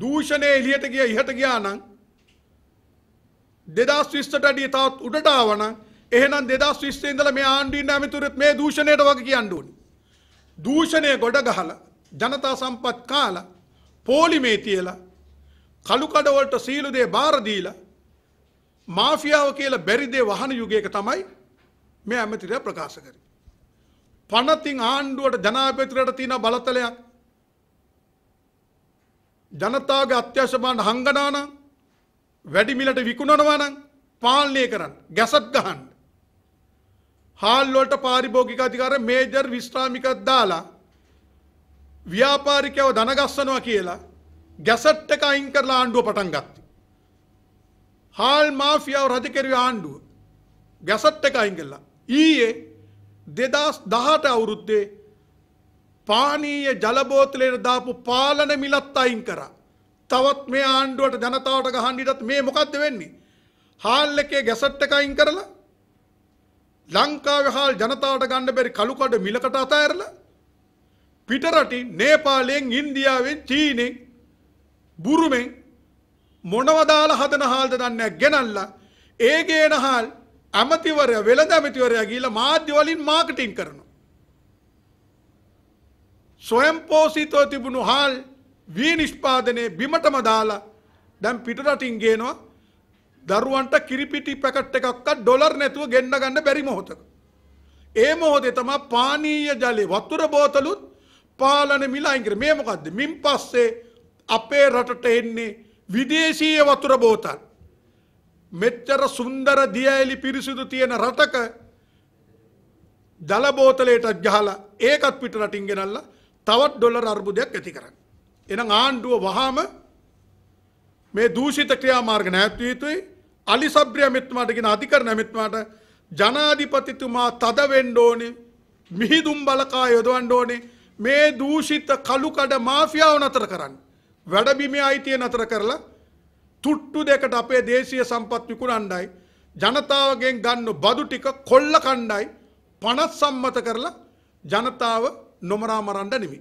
දූෂණය එලියට ගිය ඉහට ගියා නම් 2020ට වැඩිය තවත් උඩට ආවනම් එහෙනම් 2020 ඉඳලා මේ ආණ්ඩුවේ ඉන්න ඇමතිවරුත් මේ දූෂණයට වගේ කියන්න ඕනි. දූෂණය ගොඩ ගහලා ජනතා සම්පත් කාලා පොලිමේ තියලා කළු කඩ වලට සීළු දේ බාර දීලා මාෆියාව කියලා බැරි දේ වහන යුගයක තමයි මේ ඇමතිවරයා ප්‍රකාශ කරේ. පනතින් ආණ්ඩුවට ජනාධිපතිවරයාට තියෙන බලතලයක් ජනතාවගේ අත්‍යවශ්‍ය බාණ්ඩ හංගනා නම් වැඩි මිලට විකුණනවා නම් පාලනය කරන්න ගැසට් ගහන්න හාල් වලට පාරිභෝගික අධිකාරිය මේජර් විශ්‍රාමිකක් දාලා ව්‍යාපාරිකයව ධන ගස්සනවා කියලා ගැසට් එක අයින් කරලා ආණ්ඩුව පටන් ගත්තා. හාල් මාෆියාව රජ කෙරුවේ ආණ්ඩුව. ගැසට් එක අයින් කළා. ඊයේ 2018 අවුරුද්දේ පානීය ජලබෝතලයට දාපු පාලන මිලත් අයින් කරා. තවත් මේ ආණ්ඩුවට ජනතාවට ගහන්ඩිටත් මේ මොකක්ද වෙන්නේ. හාල් එකේ ගැසට් එක අයින් කරලා ලංකාවේ හාල් ජනතාවට ගන්න බැරි කළුකඩ මිලකට අතෑරලා පිටරටින් නේපාලයෙන් ඉන්දියාවෙන් චීනෙන් බුරුමෙන් මොනවදාලා හදන හාල්ද දන්නේ ගෙනල්ලා ඒ ගේන හාල් ඇමතිවරයා වෙළඳ ඇමතිවරයා ගිහිල්ලා මාධ්‍ය වලින් මාකටිං කරනවා ස්වයම්පෝසිතව තිබුණු හාල් වී නිෂ්පාදනය බිමටම දාලා දැන් පිටරටින් ගේනවා දරුවන්ට කිරිපිටි පැකට් එකක්වත් ඩොලර් නැතුව ගෙන්න ගන්න බැරි මොහොතක. ඒ මොහොතේ තමයි පානීය ජලයේ වතුර බෝතලුත් පාලන මිල අයින් කරේ. මේ මොකද්ද? මින් පස්සේ අපේ රටට එන්නේ විදේශීය වතුර බෝතල්. මෙච්චර සුන්දර දියඇලි පිරිසිදු තියෙන රටක ජල බෝතලයටත් ගහලා ඒකත් පිට රටින් ගෙනල්ලා තවත් ඩොලර් අර්බුදයක් ඇති කරන්න. එනම් ආණ්ඩුව වහාම මේ දූෂිත ක්‍රියාමාර්ග නැත්විය යුතුයි. අලි සබ්‍රිය මෙතුමාට කියන අධිකරණ මෙතුමාට ජනාධිපතිතුමා තද වෙන්න ඕනේ. මිහිදුම් බලකා යොදවන්න ඕනේ. මේ දූෂිත කලුකඩ මාෆියාව නතර කරන්න. වැඩබිමේ අයිතිය නතර කරලා තුට්ටු දෙකට අපේ දේශීය සම්පත් විකුණන්නයි ජනතාවගෙන් ගන්න බදු ටික කොල්ල කණ්ඩායි පනත් සම්මත කරලා ජනතාව නොමරාමරන්ඩ නෙමි